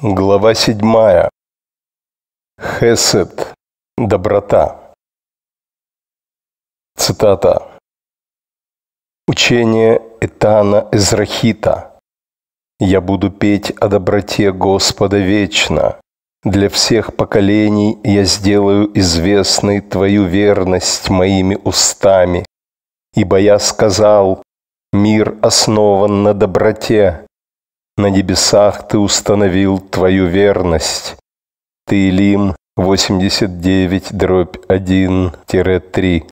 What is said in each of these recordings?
Глава 7. Хесед. Доброта. Цитата. Учение Этана Эзрахита. «Я буду петь о доброте Господа вечно. Для всех поколений я сделаю известной Твою верность моими устами. Ибо я сказал, мир основан на доброте, на небесах ты установил твою верность. Ты Илим 89 дробь 1-3.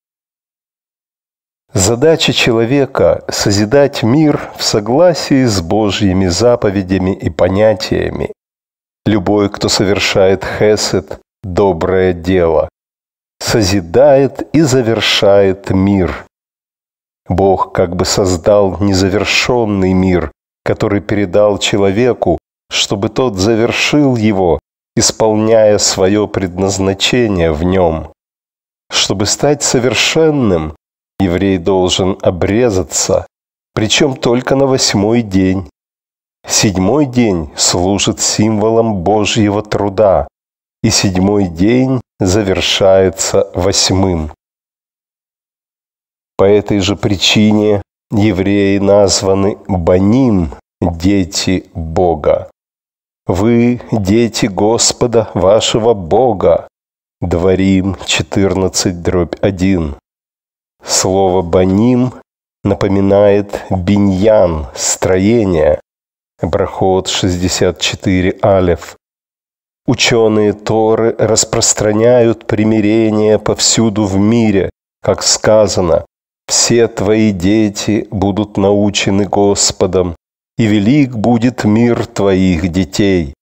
Задача человека – созидать мир в согласии с Божьими заповедями и понятиями. Любой, кто совершает хесед – доброе дело, созидает и завершает мир. Бог как бы создал незавершенный мир, который передал человеку, чтобы тот завершил его, исполняя свое предназначение в нем. Чтобы стать совершенным, еврей должен обрезаться, причем только на восьмой день. Седьмой день служит символом Божьего труда, и седьмой день завершается восьмым. По этой же причине Евреи названы Баним, дети Бога. Вы – дети Господа вашего Бога. Дворим 14, дробь 1. Слово «баним» напоминает «биньян» – строение. Брахот 64, алев. Ученые Торы распространяют примирение повсюду в мире, как сказано, все твои дети будут научены Господом, и велик будет мир твоих детей.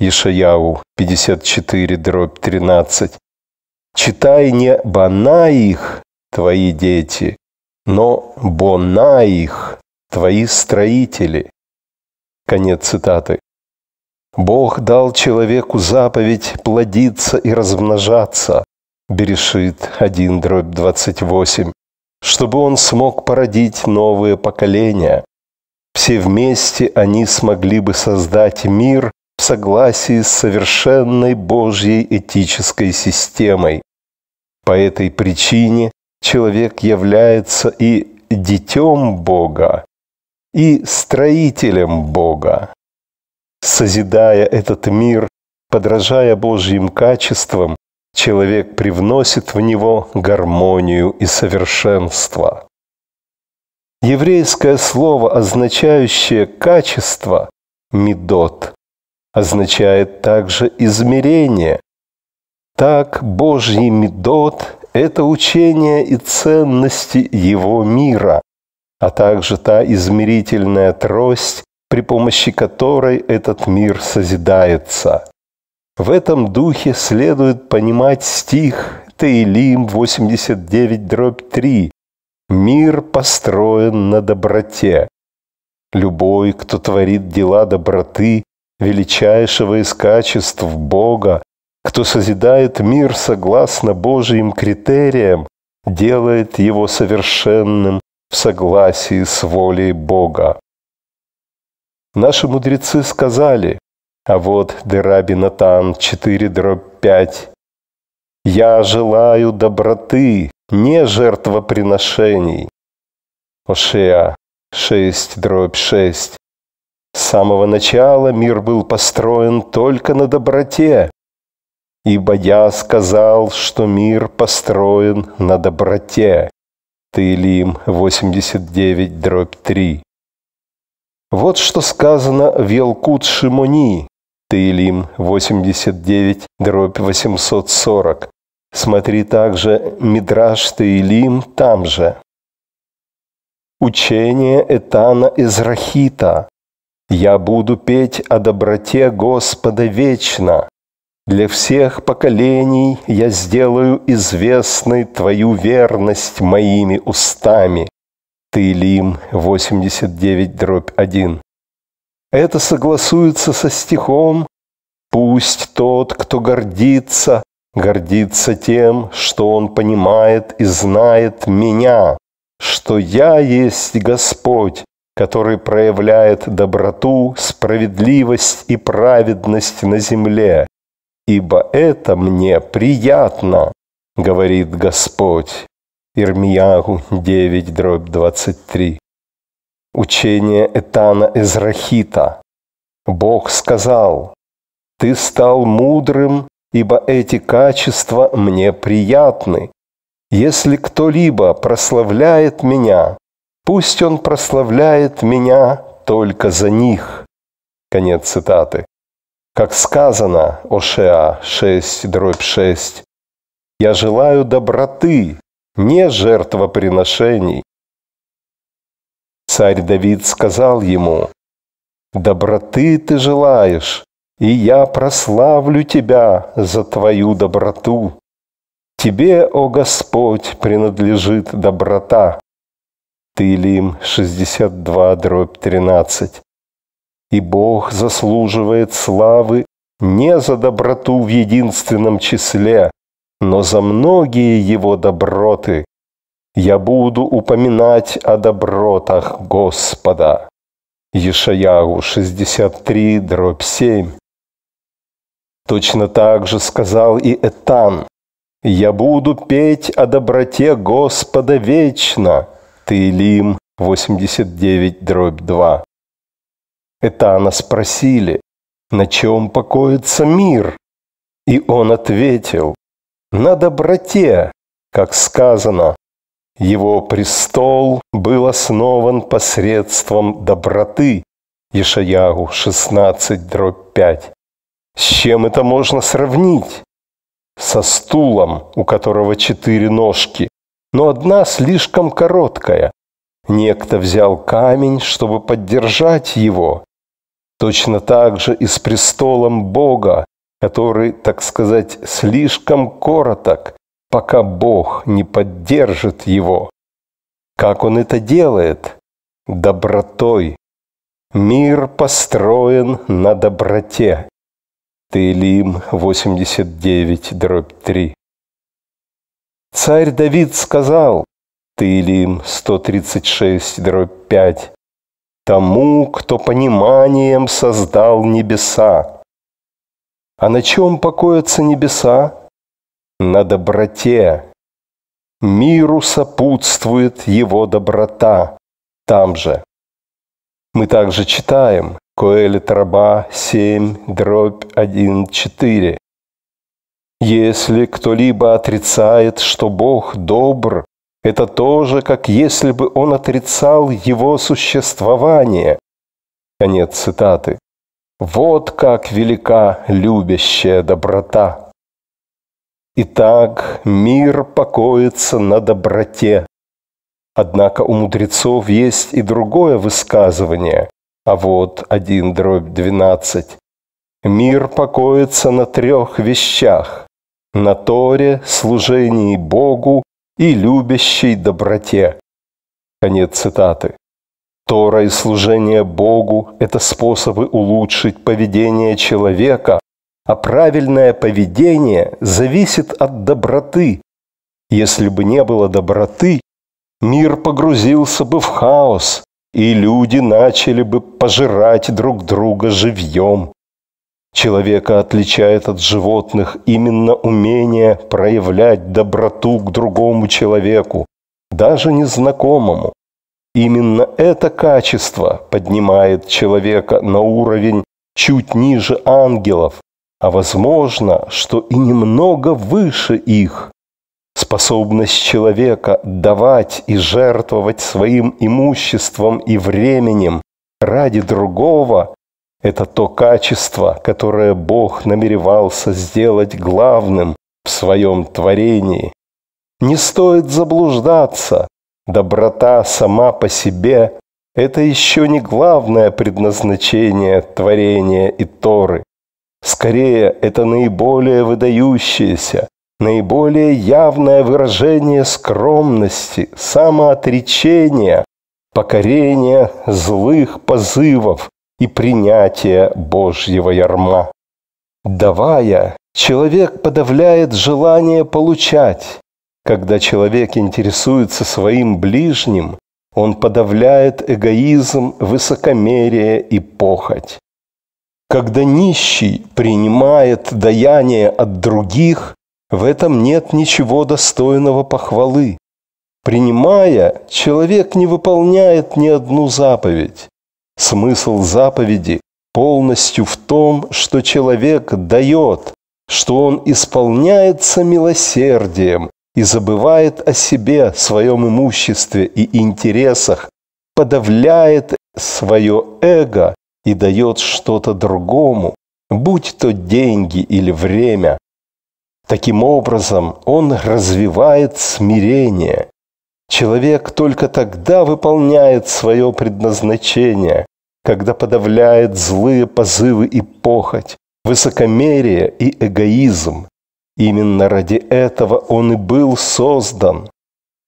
Ишаяу 54, дробь 13. Читай не «бана их» твои дети, но «бона их» твои строители. Конец цитаты. Бог дал человеку заповедь плодиться и размножаться. Берешит 1, дробь 28 чтобы он смог породить новые поколения. Все вместе они смогли бы создать мир в согласии с совершенной Божьей этической системой. По этой причине человек является и детем Бога, и строителем Бога. Созидая этот мир, подражая Божьим качествам, человек привносит в него гармонию и совершенство. Еврейское слово, означающее качество, медот, означает также измерение. Так Божий медот – это учение и ценности его мира, а также та измерительная трость, при помощи которой этот мир созидается. В этом духе следует понимать стих Таилим 89-3 «Мир построен на доброте». Любой, кто творит дела доброты, величайшего из качеств Бога, кто созидает мир согласно Божьим критериям, делает его совершенным в согласии с волей Бога. Наши мудрецы сказали, а вот Дераби Натан 4 дробь 5. «Я желаю доброты, не жертвоприношений». Ошея 6 дробь 6. С самого начала мир был построен только на доброте, ибо я сказал, что мир построен на доброте. Таилим 89, дробь 3. Вот что сказано в Елкут Шимони, Таилим 89, дробь 840. Смотри также Мидраш Таилим там же. Учение Этана Израхита. «Я буду петь о доброте Господа вечно. Для всех поколений я сделаю известной Твою верность моими устами». Таилим 89, дробь 1. Это согласуется со стихом «Пусть тот, кто гордится, гордится тем, что он понимает и знает меня, что я есть Господь, который проявляет доброту, справедливость и праведность на земле, ибо это мне приятно, говорит Господь». Ирмиягу 9, дробь 23 учение Этана Эзрахита. Бог сказал, «Ты стал мудрым, ибо эти качества мне приятны. Если кто-либо прославляет меня, пусть он прославляет меня только за них». Конец цитаты. Как сказано, Ошеа 6, дробь 6, «Я желаю доброты, не жертвоприношений, Царь Давид сказал ему, «Доброты ты желаешь, и я прославлю тебя за твою доброту. Тебе, о Господь, принадлежит доброта». Тылим 62, дробь 13. И Бог заслуживает славы не за доброту в единственном числе, но за многие его доброты, я буду упоминать о добротах Господа. Ешаягу 63, дробь 7. Точно так же сказал и Этан. «Я буду петь о доброте Господа вечно». Таилим 89, дробь 2. Этана спросили, на чем покоится мир? И он ответил, на доброте, как сказано, его престол был основан посредством доброты. Ишаягу 16 дробь 5. С чем это можно сравнить? Со стулом, у которого четыре ножки, но одна слишком короткая. Некто взял камень, чтобы поддержать его. Точно так же и с престолом Бога, который, так сказать, слишком короток, пока Бог не поддержит его. Как он это делает? Добротой. Мир построен на доброте. Таилим 89, дробь 3. Царь Давид сказал, Таилим 136, дробь 5, тому, кто пониманием создал небеса. А на чем покоятся небеса? на доброте. Миру сопутствует его доброта там же. Мы также читаем Коэлит Траба 7, дробь 1, 4. Если кто-либо отрицает, что Бог добр, это тоже, как если бы он отрицал его существование. Конец цитаты. Вот как велика любящая доброта. Итак, мир покоится на доброте. Однако у мудрецов есть и другое высказывание, а вот 1 дробь 12. Мир покоится на трех вещах – на Торе, служении Богу и любящей доброте. Конец цитаты. Тора и служение Богу – это способы улучшить поведение человека, а правильное поведение зависит от доброты. Если бы не было доброты, мир погрузился бы в хаос, и люди начали бы пожирать друг друга живьем. Человека отличает от животных именно умение проявлять доброту к другому человеку, даже незнакомому. Именно это качество поднимает человека на уровень чуть ниже ангелов, а возможно, что и немного выше их. Способность человека давать и жертвовать своим имуществом и временем ради другого – это то качество, которое Бог намеревался сделать главным в своем творении. Не стоит заблуждаться, доброта сама по себе – это еще не главное предназначение творения и Торы. Скорее, это наиболее выдающееся, наиболее явное выражение скромности, самоотречения, покорения злых позывов и принятия Божьего ярма. Давая, человек подавляет желание получать. Когда человек интересуется своим ближним, он подавляет эгоизм, высокомерие и похоть. Когда нищий принимает даяние от других, в этом нет ничего достойного похвалы. Принимая, человек не выполняет ни одну заповедь. Смысл заповеди полностью в том, что человек дает, что он исполняется милосердием и забывает о себе, своем имуществе и интересах, подавляет свое эго и дает что-то другому, будь то деньги или время. Таким образом, он развивает смирение. Человек только тогда выполняет свое предназначение, когда подавляет злые позывы и похоть, высокомерие и эгоизм. Именно ради этого он и был создан.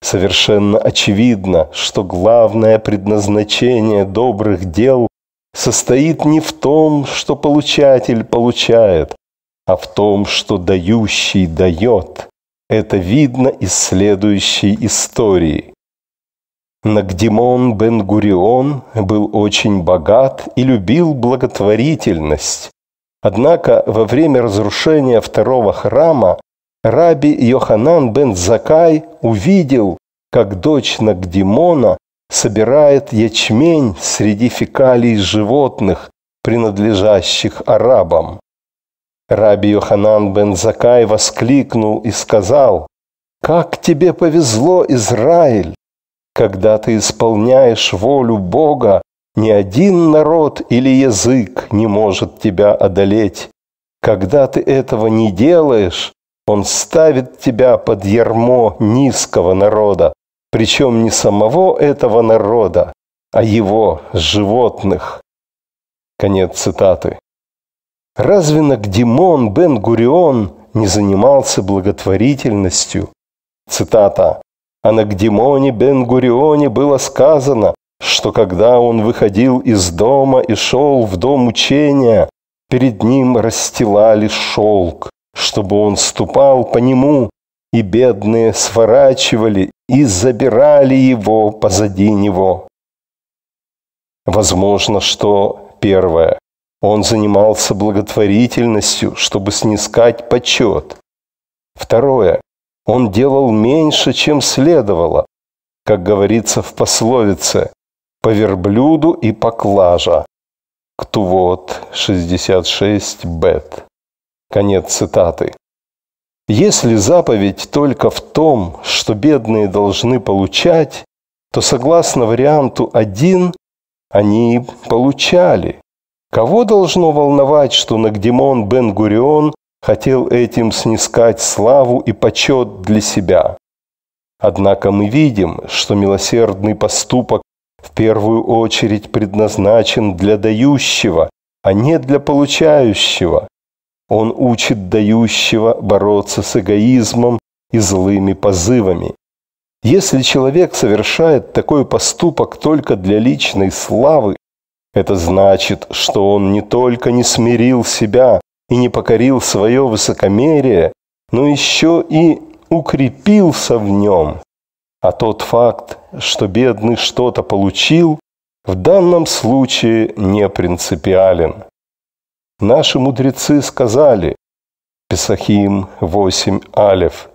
Совершенно очевидно, что главное предназначение добрых дел состоит не в том, что получатель получает, а в том, что дающий дает. Это видно из следующей истории. Нагдимон Бен-Гурион был очень богат и любил благотворительность. Однако во время разрушения второго храма раби Йоханан бен Закай увидел, как дочь Нагдимона собирает ячмень среди фекалий животных, принадлежащих арабам. Раби Йоханан бен Закай воскликнул и сказал, «Как тебе повезло, Израиль! Когда ты исполняешь волю Бога, ни один народ или язык не может тебя одолеть. Когда ты этого не делаешь, он ставит тебя под ярмо низкого народа, причем не самого этого народа, а его, животных. Конец цитаты. Разве Нагдимон Бен-Гурион не занимался благотворительностью? Цитата. О «А Нагдимоне Бен-Гурионе было сказано, что когда он выходил из дома и шел в дом учения, перед ним расстилали шелк, чтобы он ступал по нему и бедные сворачивали и забирали его позади него. Возможно, что первое. Он занимался благотворительностью, чтобы снискать почет. Второе. Он делал меньше, чем следовало. Как говорится в пословице, по верблюду и поклажа. Ктувот 66 бет. Конец цитаты. Если заповедь только в том, что бедные должны получать, то согласно варианту один они получали. Кого должно волновать, что Нагдимон Бен-Гурион хотел этим снискать славу и почет для себя? Однако мы видим, что милосердный поступок в первую очередь предназначен для дающего, а не для получающего. Он учит дающего бороться с эгоизмом и злыми позывами. Если человек совершает такой поступок только для личной славы, это значит, что он не только не смирил себя и не покорил свое высокомерие, но еще и укрепился в нем. А тот факт, что бедный что-то получил, в данном случае не принципиален. Наши мудрецы сказали, Писахим 8 Алев,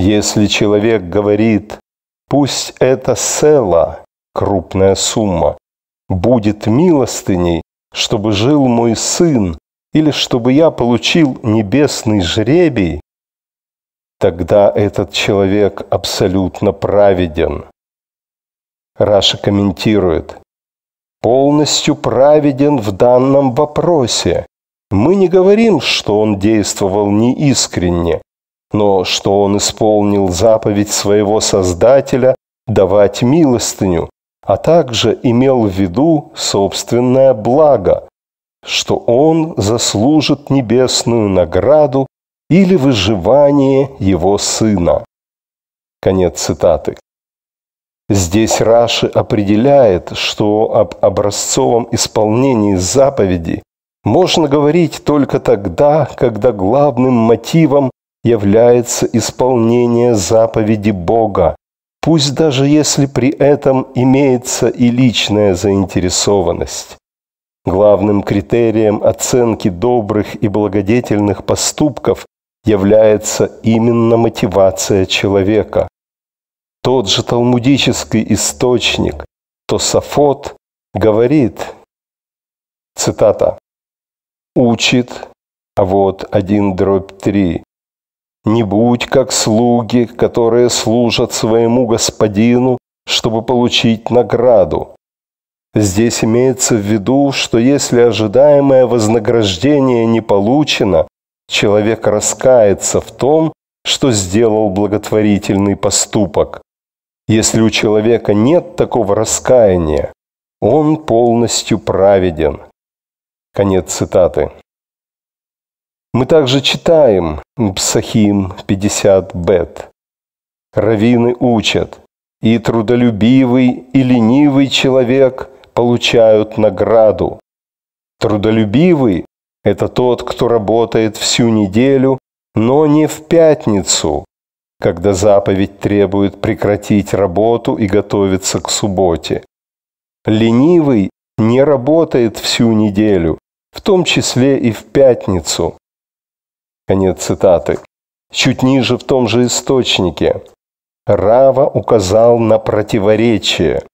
если человек говорит, пусть это села, крупная сумма, будет милостыней, чтобы жил мой сын, или чтобы я получил небесный жребий, тогда этот человек абсолютно праведен. Раша комментирует – полностью праведен в данном вопросе. Мы не говорим, что он действовал неискренне, но что он исполнил заповедь своего Создателя давать милостыню, а также имел в виду собственное благо, что он заслужит небесную награду или выживание его сына. Конец цитаты. Здесь Раши определяет, что об образцовом исполнении заповеди можно говорить только тогда, когда главным мотивом является исполнение заповеди Бога, пусть даже если при этом имеется и личная заинтересованность. Главным критерием оценки добрых и благодетельных поступков является именно мотивация человека. Тот же талмудический источник, Тософот, говорит, цитата, «Учит, а вот один дробь три, не будь как слуги, которые служат своему господину, чтобы получить награду. Здесь имеется в виду, что если ожидаемое вознаграждение не получено, человек раскается в том, что сделал благотворительный поступок. Если у человека нет такого раскаяния, он полностью праведен. Конец цитаты. Мы также читаем Псахим 50 бет. Равины учат, и трудолюбивый, и ленивый человек получают награду. Трудолюбивый – это тот, кто работает всю неделю, но не в пятницу, когда заповедь требует прекратить работу и готовиться к субботе. Ленивый не работает всю неделю, в том числе и в пятницу. Конец цитаты. Чуть ниже в том же источнике. Рава указал на противоречие.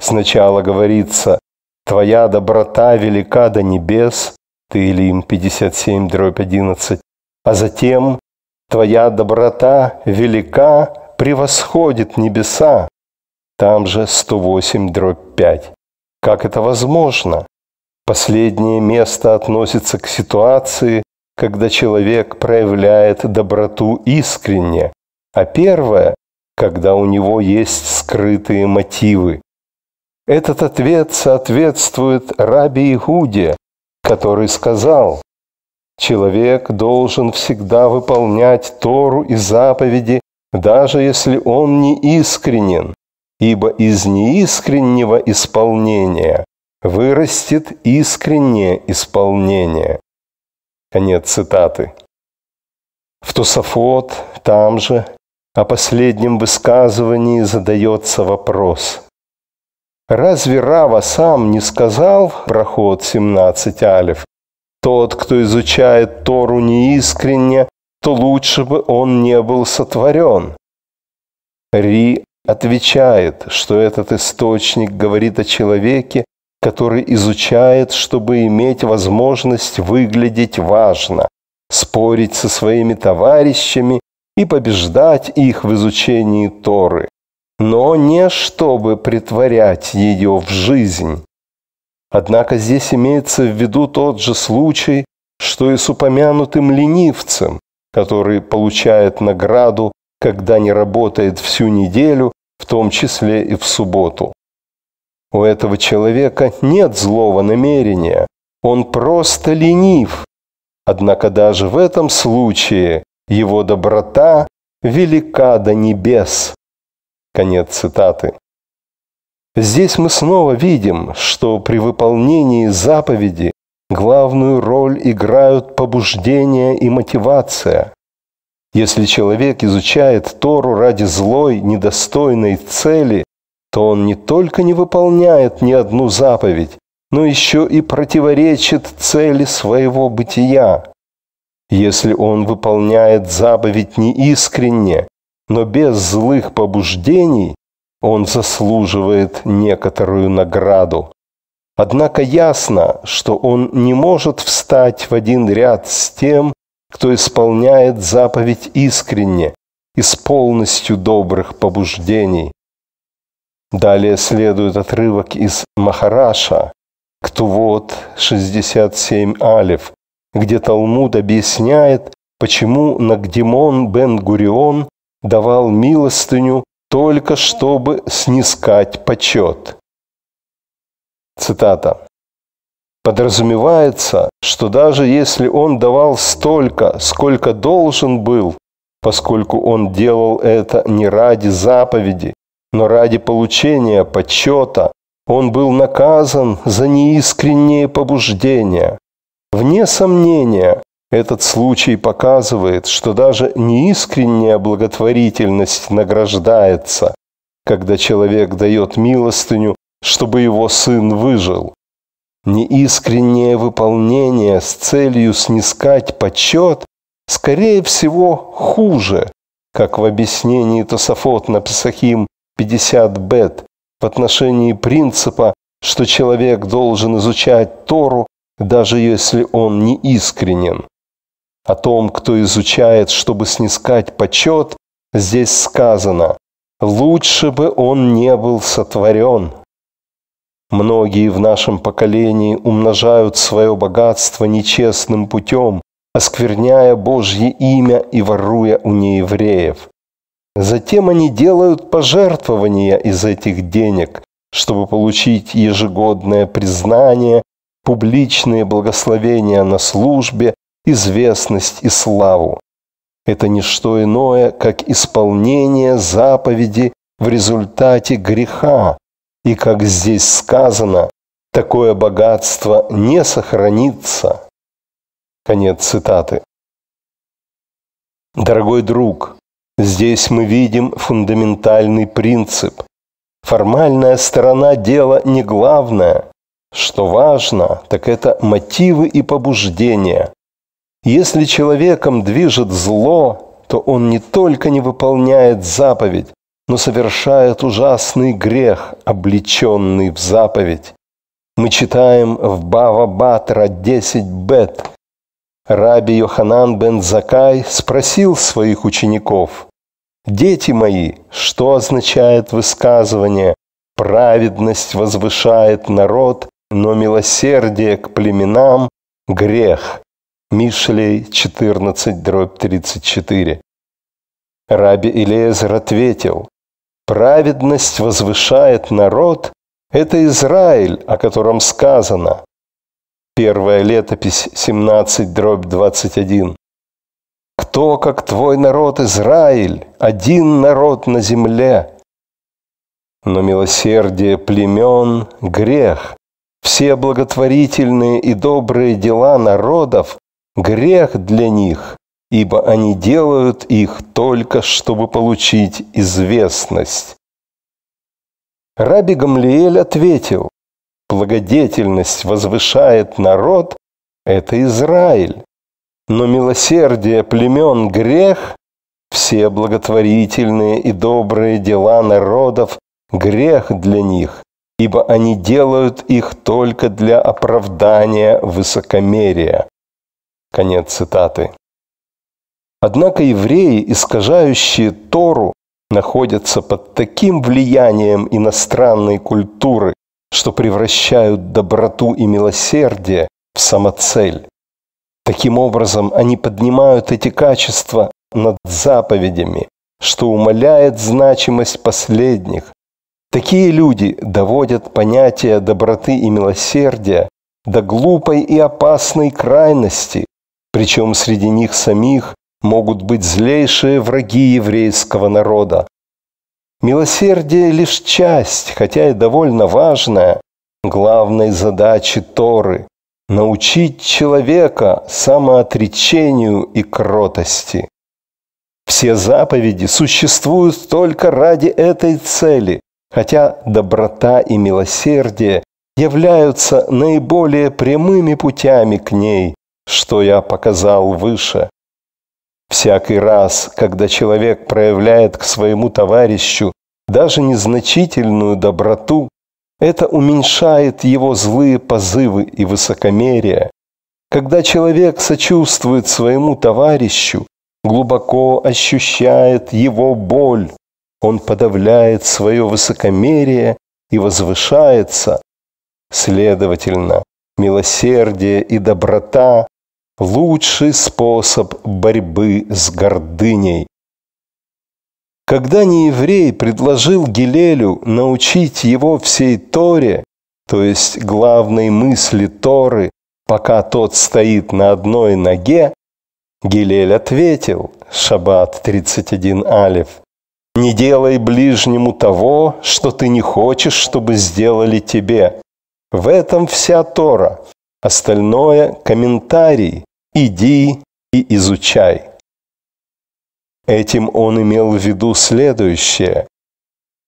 Сначала говорится «Твоя доброта велика до небес», Таилим 57, дробь 11, а затем Твоя доброта велика, превосходит небеса. Там же 108 дробь 5. Как это возможно? Последнее место относится к ситуации, когда человек проявляет доброту искренне, а первое – когда у него есть скрытые мотивы. Этот ответ соответствует Раби Игуде, который сказал, Человек должен всегда выполнять Тору и заповеди, даже если он не искренен, ибо из неискреннего исполнения вырастет искреннее исполнение. Конец цитаты. В Тософот там же о последнем высказывании задается вопрос. Разве Рава сам не сказал проход 17 алев, тот, кто изучает Тору неискренне, то лучше бы он не был сотворен. Ри отвечает, что этот источник говорит о человеке, который изучает, чтобы иметь возможность выглядеть важно, спорить со своими товарищами и побеждать их в изучении Торы, но не чтобы притворять ее в жизнь. Однако здесь имеется в виду тот же случай, что и с упомянутым ленивцем, который получает награду, когда не работает всю неделю, в том числе и в субботу. У этого человека нет злого намерения, он просто ленив. Однако даже в этом случае его доброта велика до небес. Конец цитаты. Здесь мы снова видим, что при выполнении заповеди главную роль играют побуждение и мотивация. Если человек изучает Тору ради злой, недостойной цели, то он не только не выполняет ни одну заповедь, но еще и противоречит цели своего бытия. Если он выполняет заповедь неискренне, но без злых побуждений, он заслуживает некоторую награду. Однако ясно, что он не может встать в один ряд с тем, кто исполняет заповедь искренне и с полностью добрых побуждений. Далее следует отрывок из Махараша, Ктувот 67 Алиф, где Талмуд объясняет, почему Нагдимон бен Гурион давал милостыню только чтобы снискать почет. Цитата. Подразумевается, что даже если он давал столько, сколько должен был, поскольку он делал это не ради заповеди, но ради получения почета, он был наказан за неискренние побуждения. Вне сомнения, этот случай показывает, что даже неискренняя благотворительность награждается, когда человек дает милостыню, чтобы его сын выжил. Неискреннее выполнение с целью снискать почет, скорее всего, хуже, как в объяснении Тософот на Псахим 50 бет в отношении принципа, что человек должен изучать Тору, даже если он не искренен о том, кто изучает, чтобы снискать почет, здесь сказано «Лучше бы он не был сотворен». Многие в нашем поколении умножают свое богатство нечестным путем, оскверняя Божье имя и воруя у неевреев. Затем они делают пожертвования из этих денег, чтобы получить ежегодное признание, публичные благословения на службе, известность и славу. Это не что иное, как исполнение заповеди в результате греха. И как здесь сказано, такое богатство не сохранится. Конец цитаты. Дорогой друг, здесь мы видим фундаментальный принцип. Формальная сторона дела не главная. Что важно, так это мотивы и побуждения, если человеком движет зло, то он не только не выполняет заповедь, но совершает ужасный грех, облеченный в заповедь. Мы читаем в Бава Батра 10 бет. Раби Йоханан бен Закай спросил своих учеников, «Дети мои, что означает высказывание «праведность возвышает народ, но милосердие к племенам – грех»? Мишлей 14, дробь 34. Раби Илиезер ответил, «Праведность возвышает народ, это Израиль, о котором сказано». Первая летопись 17, дробь 21. «Кто, как твой народ Израиль, один народ на земле?» Но милосердие племен – грех. Все благотворительные и добрые дела народов Грех для них, ибо они делают их только, чтобы получить известность. Раби Гамлиэль ответил, благодетельность возвышает народ, это Израиль, но милосердие племен грех, все благотворительные и добрые дела народов грех для них, ибо они делают их только для оправдания высокомерия. Конец цитаты. Однако евреи, искажающие Тору, находятся под таким влиянием иностранной культуры, что превращают доброту и милосердие в самоцель. Таким образом, они поднимают эти качества над заповедями, что умаляет значимость последних. Такие люди доводят понятие доброты и милосердия до глупой и опасной крайности, причем среди них самих могут быть злейшие враги еврейского народа. Милосердие – лишь часть, хотя и довольно важная, главной задачи Торы – научить человека самоотречению и кротости. Все заповеди существуют только ради этой цели, хотя доброта и милосердие являются наиболее прямыми путями к ней, что я показал выше. Всякий раз, когда человек проявляет к своему товарищу даже незначительную доброту, это уменьшает его злые позывы и высокомерие. Когда человек сочувствует своему товарищу, глубоко ощущает его боль, он подавляет свое высокомерие и возвышается. Следовательно, милосердие и доброта лучший способ борьбы с гордыней. Когда нееврей предложил Гилелю научить его всей Торе, то есть главной мысли Торы, пока тот стоит на одной ноге, Гилель ответил, Шаббат 31 Алиф, «Не делай ближнему того, что ты не хочешь, чтобы сделали тебе. В этом вся Тора. Остальное – комментарий иди и изучай. Этим он имел в виду следующее.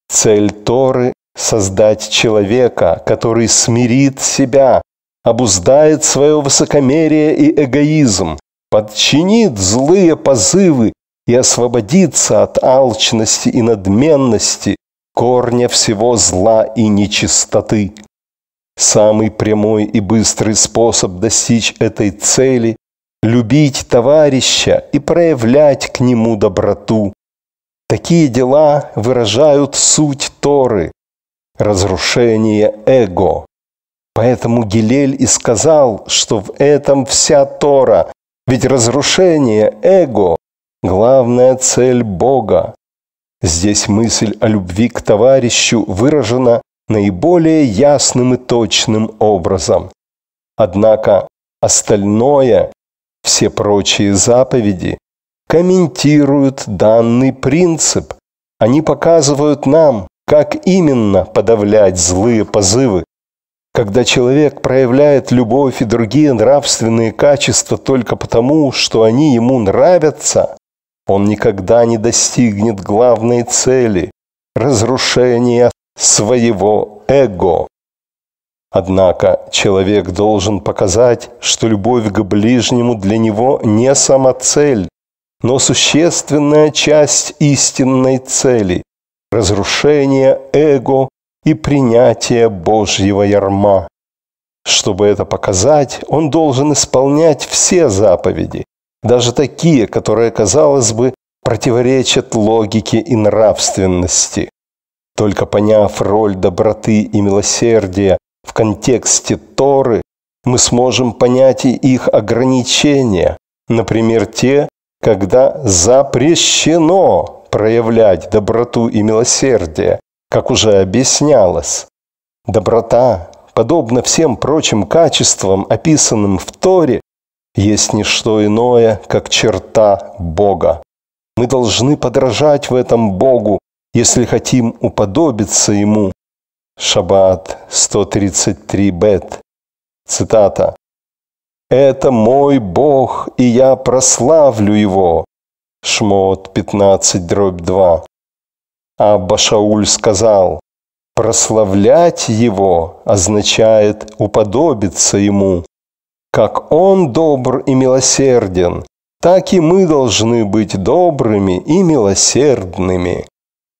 Цель Торы – создать человека, который смирит себя, обуздает свое высокомерие и эгоизм, подчинит злые позывы и освободится от алчности и надменности, корня всего зла и нечистоты. Самый прямой и быстрый способ достичь этой цели любить товарища и проявлять к нему доброту. Такие дела выражают суть Торы – разрушение эго. Поэтому Гилель и сказал, что в этом вся Тора, ведь разрушение эго – главная цель Бога. Здесь мысль о любви к товарищу выражена наиболее ясным и точным образом. Однако остальное все прочие заповеди комментируют данный принцип. Они показывают нам, как именно подавлять злые позывы. Когда человек проявляет любовь и другие нравственные качества только потому, что они ему нравятся, он никогда не достигнет главной цели – разрушения своего эго. Однако человек должен показать, что любовь к ближнему для него не самоцель, но существенная часть истинной цели – разрушение эго и принятие Божьего ярма. Чтобы это показать, он должен исполнять все заповеди, даже такие, которые, казалось бы, противоречат логике и нравственности. Только поняв роль доброты и милосердия в контексте Торы мы сможем понять и их ограничения, например, те, когда запрещено проявлять доброту и милосердие, как уже объяснялось. Доброта, подобно всем прочим качествам, описанным в Торе, есть не что иное, как черта Бога. Мы должны подражать в этом Богу, если хотим уподобиться Ему, Шаббат 133 бет. Цитата. «Это мой Бог, и я прославлю Его». Шмот 15, дробь 2. А Башауль сказал, «Прославлять Его означает уподобиться Ему. Как Он добр и милосерден, так и мы должны быть добрыми и милосердными».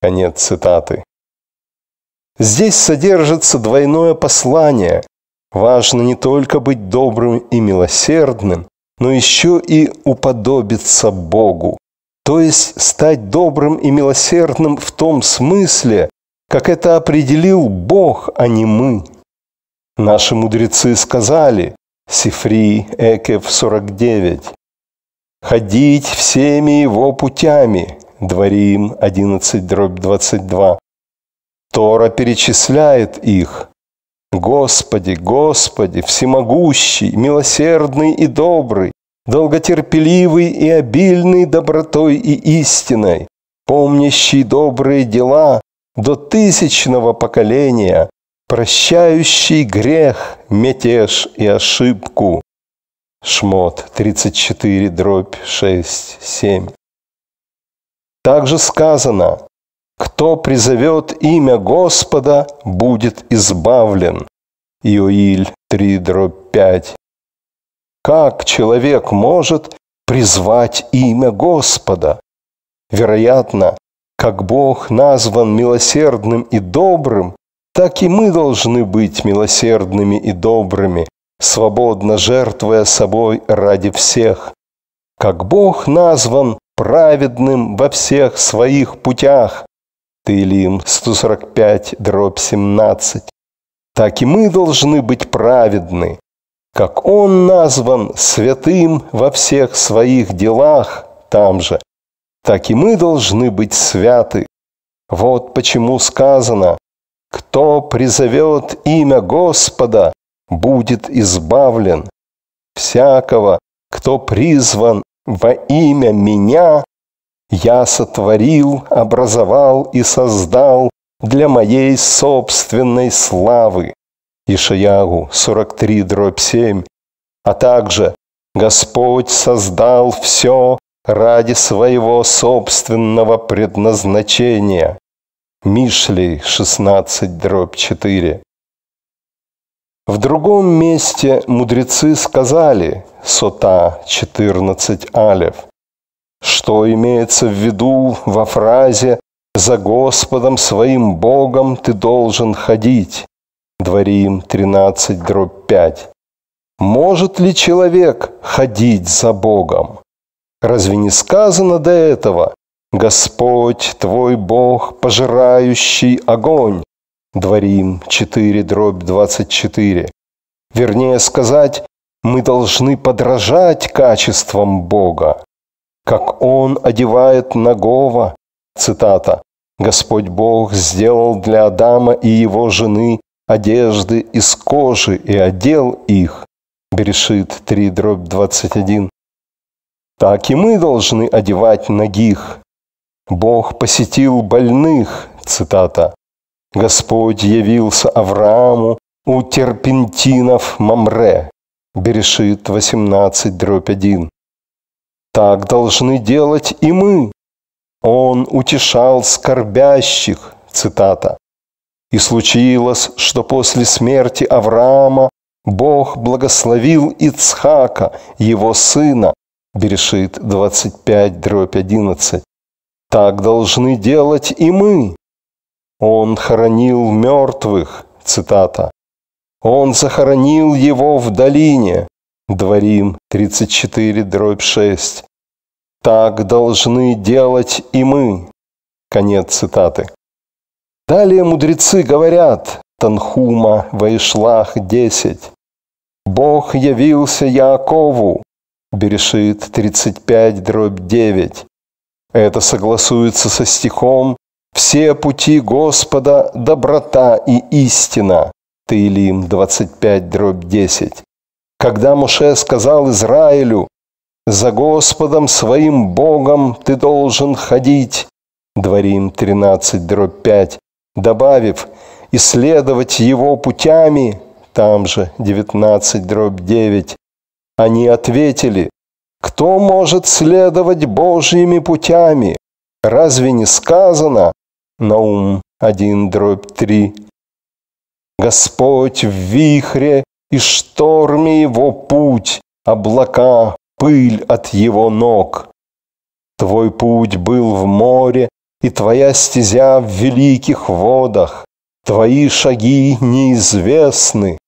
Конец цитаты. Здесь содержится двойное послание. Важно не только быть добрым и милосердным, но еще и уподобиться Богу. То есть стать добрым и милосердным в том смысле, как это определил Бог, а не мы. Наши мудрецы сказали, Сифри, Экев 49, «Ходить всеми его путями» Дворим 11, дробь 22, Тора перечисляет их. Господи, Господи, всемогущий, милосердный и добрый, долготерпеливый и обильный добротой и истиной, помнящий добрые дела до тысячного поколения, прощающий грех, мятеж и ошибку. Шмот 34, дробь 6, 7. Также сказано, кто призовет имя Господа, будет избавлен. Иоиль 3.5 Как человек может призвать имя Господа? Вероятно, как Бог назван милосердным и добрым, так и мы должны быть милосердными и добрыми, свободно жертвуя собой ради всех. Как Бог назван праведным во всех своих путях, Таилим 145, дробь 17. Так и мы должны быть праведны, как Он назван святым во всех своих делах там же, так и мы должны быть святы. Вот почему сказано, кто призовет имя Господа, будет избавлен. Всякого, кто призван во имя меня, я сотворил, образовал и создал для моей собственной славы. Ишаягу 43, дробь 7. А также Господь создал все ради своего собственного предназначения. Мишлей 16, дробь 4. В другом месте мудрецы сказали, сота 14 алев, что имеется в виду во фразе «За Господом своим Богом ты должен ходить» Дворим 13, дробь 5. Может ли человек ходить за Богом? Разве не сказано до этого «Господь твой Бог, пожирающий огонь» Дворим 4, дробь 24. Вернее сказать, мы должны подражать качествам Бога как он одевает нагого, цитата, «Господь Бог сделал для Адама и его жены одежды из кожи и одел их». Берешит 3, дробь 21. Так и мы должны одевать ногих. Бог посетил больных, цитата. Господь явился Аврааму у терпентинов Мамре. Берешит 18, дробь 1. Так должны делать и мы. Он утешал скорбящих, цитата. И случилось, что после смерти Авраама Бог благословил Ицхака, его сына, Берешит 25, дробь 11. Так должны делать и мы. Он хоронил мертвых, цитата. Он захоронил его в долине, Дворим 34 дробь 6. Так должны делать и мы. Конец цитаты. Далее мудрецы говорят, Танхума, Вайшлах 10. Бог явился Яакову, Берешит 35 дробь 9. Это согласуется со стихом «Все пути Господа – доброта и истина» Таилим 25 дробь 10 когда Моше сказал Израилю, «За Господом своим Богом ты должен ходить», Дворим 13, дробь 5, добавив «исследовать его путями», там же 19, дробь 9. Они ответили, «Кто может следовать Божьими путями? Разве не сказано?» Наум 1, дробь 3. Господь в вихре и шторме его путь, облака, пыль от его ног. Твой путь был в море, и твоя стезя в великих водах. Твои шаги неизвестны.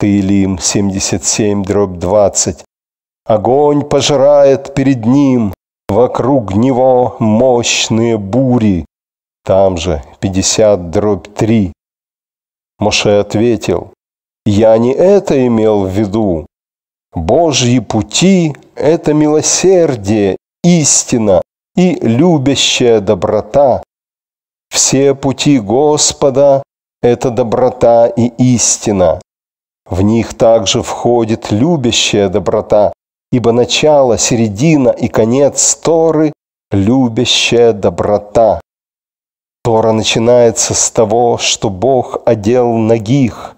Ты Илим 77 дробь 20. Огонь пожирает перед ним, вокруг него мощные бури. Там же 50 дробь 3. Моше ответил, я не это имел в виду. Божьи пути – это милосердие, истина и любящая доброта. Все пути Господа – это доброта и истина. В них также входит любящая доброта, ибо начало, середина и конец Торы – любящая доброта. Тора начинается с того, что Бог одел ногих –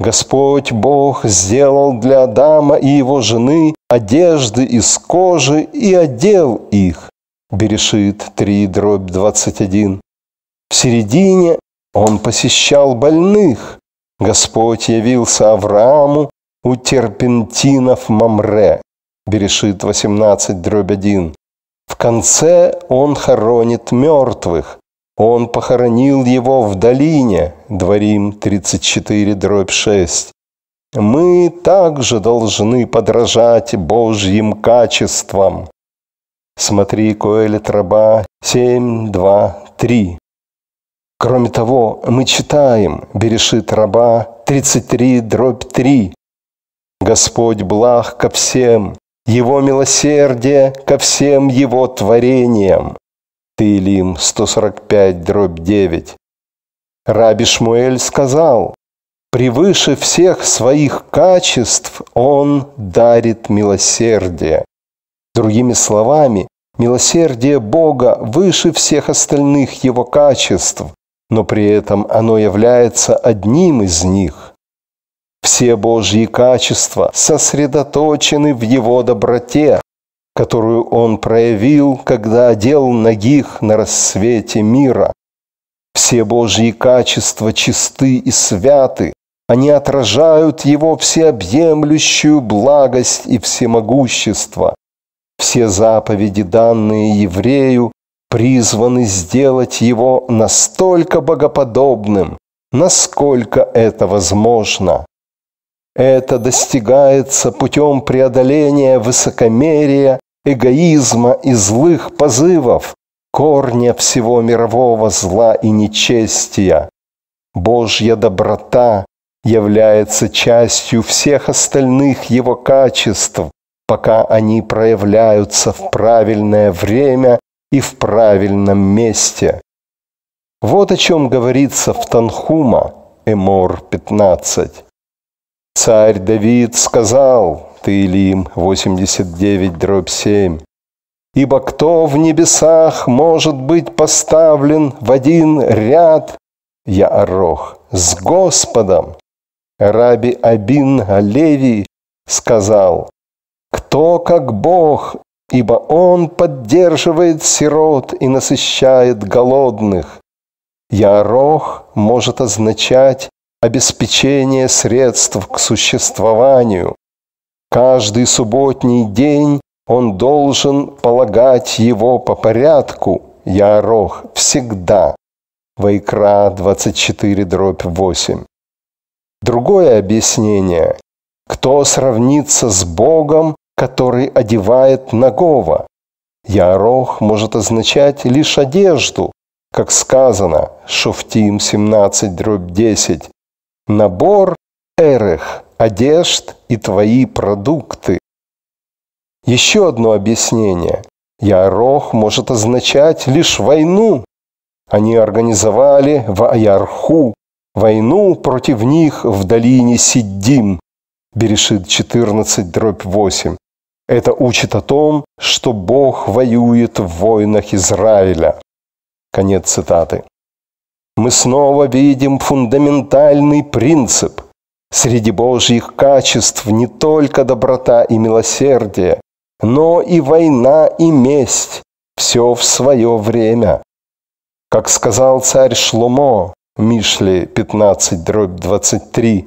Господь Бог сделал для Адама и его жены одежды из кожи и одел их. Берешит 3 дробь 21. В середине он посещал больных. Господь явился Аврааму у терпентинов Мамре. Берешит 18 дробь 1. В конце он хоронит мертвых. Он похоронил его в долине, Дворим 34, дробь 6. Мы также должны подражать Божьим качествам. Смотри, Коэлит Раба 7, 2, 3. Кроме того, мы читаем Берешит Раба 33, дробь 3. Господь благ ко всем, Его милосердие ко всем Его творениям. Таилим 145, дробь 9. Раби Шмуэль сказал, «Превыше всех своих качеств он дарит милосердие». Другими словами, милосердие Бога выше всех остальных его качеств, но при этом оно является одним из них. Все Божьи качества сосредоточены в Его доброте, которую он проявил, когда одел ногих на рассвете мира. Все Божьи качества чисты и святы, они отражают Его всеобъемлющую благость и всемогущество. Все заповеди, данные еврею, призваны сделать его настолько богоподобным, насколько это возможно. Это достигается путем преодоления высокомерия, эгоизма и злых позывов, корня всего мирового зла и нечестия. Божья доброта является частью всех остальных его качеств, пока они проявляются в правильное время и в правильном месте. Вот о чем говорится в Танхума, Эмор 15. Царь Давид сказал, Таилим 89, дробь 7, «Ибо кто в небесах может быть поставлен в один ряд, я Арох, с Господом?» Раби Абин Алеви сказал, «Кто как Бог, ибо Он поддерживает сирот и насыщает голодных». Ярох может означать обеспечение средств к существованию. Каждый субботний день он должен полагать его по порядку, Ярох, всегда. Вайкра 24 дробь 8. Другое объяснение. Кто сравнится с Богом, который одевает нагого? Ярох может означать лишь одежду, как сказано, Шуфтим 17 дробь 10 набор эрех, одежд и твои продукты. Еще одно объяснение. Ярох может означать лишь войну. Они организовали в Аярху войну против них в долине Сиддим. Берешит 14, дробь 8. Это учит о том, что Бог воюет в войнах Израиля. Конец цитаты мы снова видим фундаментальный принцип. Среди Божьих качеств не только доброта и милосердие, но и война и месть, все в свое время. Как сказал царь Шломо, Мишли 15, дробь 23,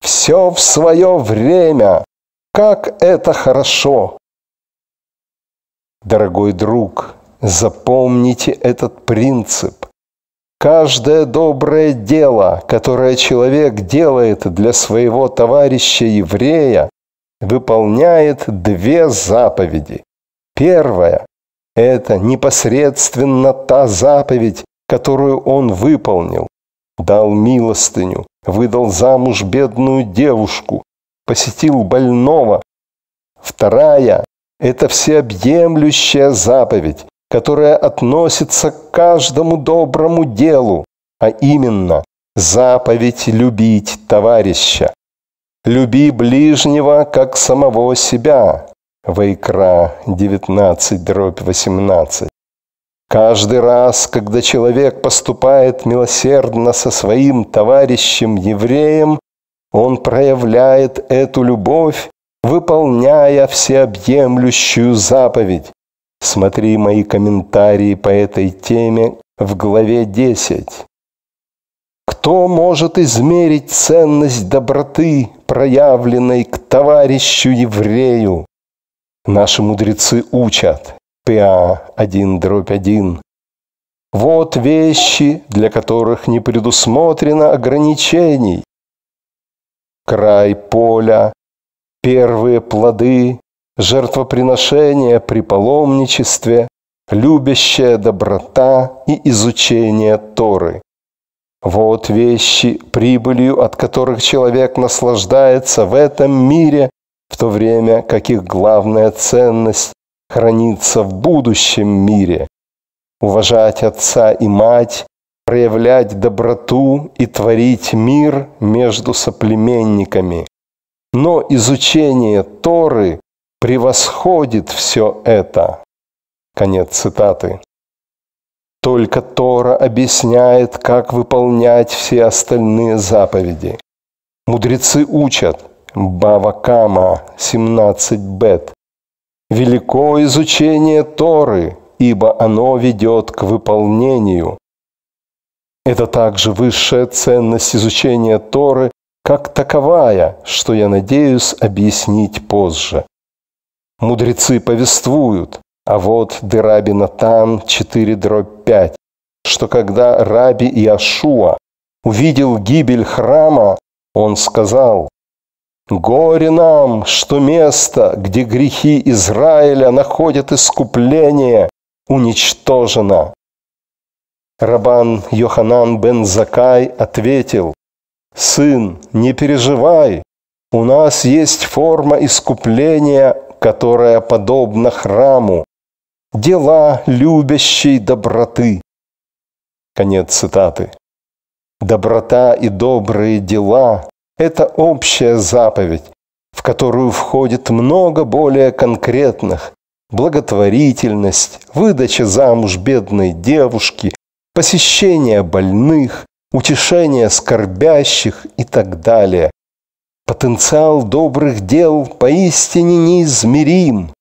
«Все в свое время! Как это хорошо!» Дорогой друг, запомните этот принцип. Каждое доброе дело, которое человек делает для своего товарища еврея, выполняет две заповеди. Первая – это непосредственно та заповедь, которую он выполнил. Дал милостыню, выдал замуж бедную девушку, посетил больного. Вторая – это всеобъемлющая заповедь, которая относится к каждому доброму делу, а именно заповедь любить товарища. «Люби ближнего, как самого себя» Вайкра 19-18. Каждый раз, когда человек поступает милосердно со своим товарищем-евреем, он проявляет эту любовь, выполняя всеобъемлющую заповедь Смотри мои комментарии по этой теме в главе 10. Кто может измерить ценность доброты, проявленной к товарищу еврею? Наши мудрецы учат. ПА 1 дробь 1. Вот вещи, для которых не предусмотрено ограничений. Край поля, первые плоды, жертвоприношение при паломничестве, любящая доброта и изучение Торы. Вот вещи, прибылью от которых человек наслаждается в этом мире, в то время как их главная ценность хранится в будущем мире. Уважать отца и мать, проявлять доброту и творить мир между соплеменниками. Но изучение Торы превосходит все это. Конец цитаты. Только Тора объясняет, как выполнять все остальные заповеди. Мудрецы учат Бавакама 17 бет. Велико изучение Торы, ибо оно ведет к выполнению. Это также высшая ценность изучения Торы как таковая, что я надеюсь объяснить позже. Мудрецы повествуют, а вот Дераби Натан 4 дробь 5, что когда Раби Иошуа увидел гибель храма, он сказал, «Горе нам, что место, где грехи Израиля находят искупление, уничтожено». Рабан Йоханан бен Закай ответил, «Сын, не переживай, у нас есть форма искупления которая подобна храму, дела любящей доброты. Конец цитаты. Доброта и добрые дела – это общая заповедь, в которую входит много более конкретных – благотворительность, выдача замуж бедной девушки, посещение больных, утешение скорбящих и так далее – Потенциал добрых дел поистине неизмерим.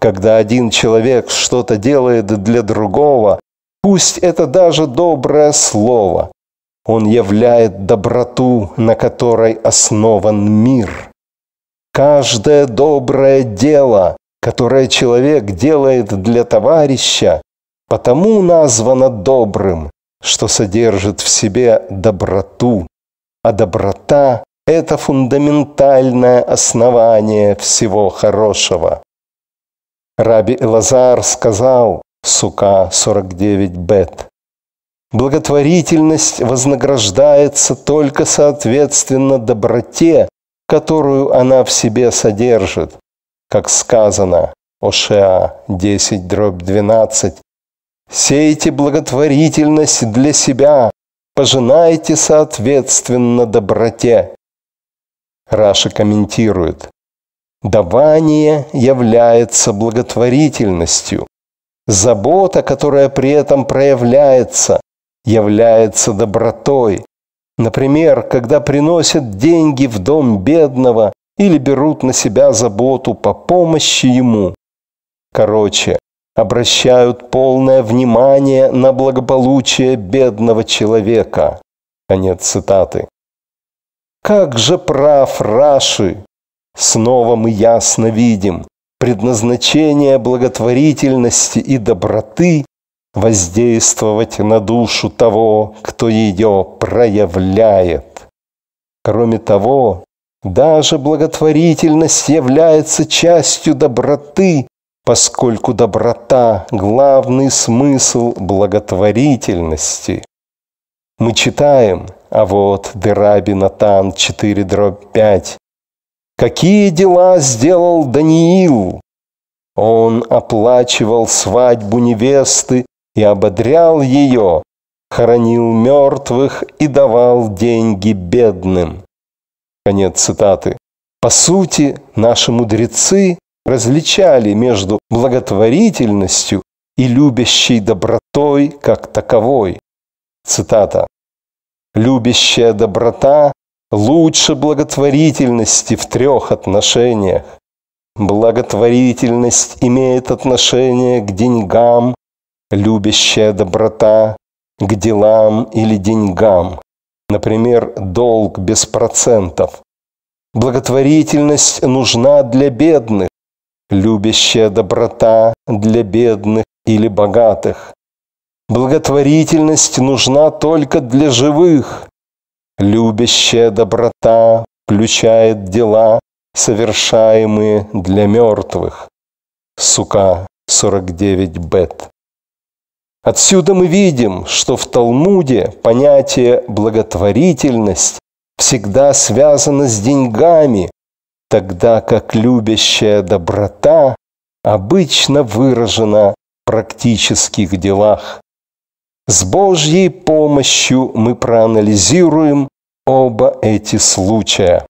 Когда один человек что-то делает для другого, пусть это даже доброе слово, он являет доброту, на которой основан мир. Каждое доброе дело, которое человек делает для товарища, потому названо добрым, что содержит в себе доброту, а доброта это фундаментальное основание всего хорошего. Раби Лазар сказал, Сука 49 Бет, благотворительность вознаграждается только соответственно доброте, которую она в себе содержит, как сказано, Ошеа 10 дробь 12. Сейте благотворительность для себя, пожинайте соответственно доброте. Раша комментирует, «Давание является благотворительностью. Забота, которая при этом проявляется, является добротой. Например, когда приносят деньги в дом бедного или берут на себя заботу по помощи ему. Короче, обращают полное внимание на благополучие бедного человека. Конец цитаты. Как же прав Раши! Снова мы ясно видим предназначение благотворительности и доброты воздействовать на душу того, кто ее проявляет. Кроме того, даже благотворительность является частью доброты, поскольку доброта – главный смысл благотворительности. Мы читаем – а вот Дераби Натан 4 дробь 5. Какие дела сделал Даниил? Он оплачивал свадьбу невесты и ободрял ее, хоронил мертвых и давал деньги бедным. Конец цитаты. По сути, наши мудрецы различали между благотворительностью и любящей добротой как таковой. Цитата любящая доброта лучше благотворительности в трех отношениях. Благотворительность имеет отношение к деньгам, любящая доброта к делам или деньгам. Например, долг без процентов. Благотворительность нужна для бедных, любящая доброта для бедных или богатых. Благотворительность нужна только для живых. Любящая доброта включает дела, совершаемые для мертвых. Сука 49 бет. Отсюда мы видим, что в Талмуде понятие «благотворительность» всегда связано с деньгами, тогда как любящая доброта обычно выражена в практических делах. С Божьей помощью мы проанализируем оба эти случая.